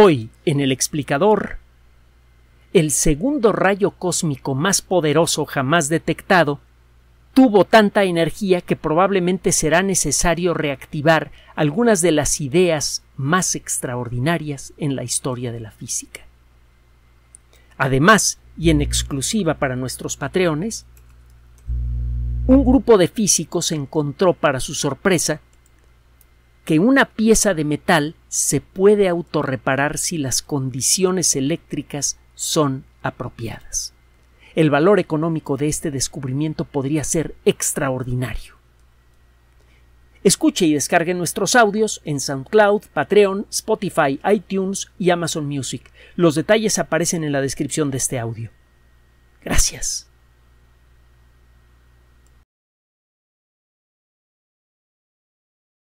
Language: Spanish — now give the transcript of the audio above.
Hoy, en el explicador, el segundo rayo cósmico más poderoso jamás detectado tuvo tanta energía que probablemente será necesario reactivar algunas de las ideas más extraordinarias en la historia de la física. Además, y en exclusiva para nuestros patreones, un grupo de físicos encontró para su sorpresa que una pieza de metal se puede autorreparar si las condiciones eléctricas son apropiadas. El valor económico de este descubrimiento podría ser extraordinario. Escuche y descargue nuestros audios en SoundCloud, Patreon, Spotify, iTunes y Amazon Music. Los detalles aparecen en la descripción de este audio. Gracias.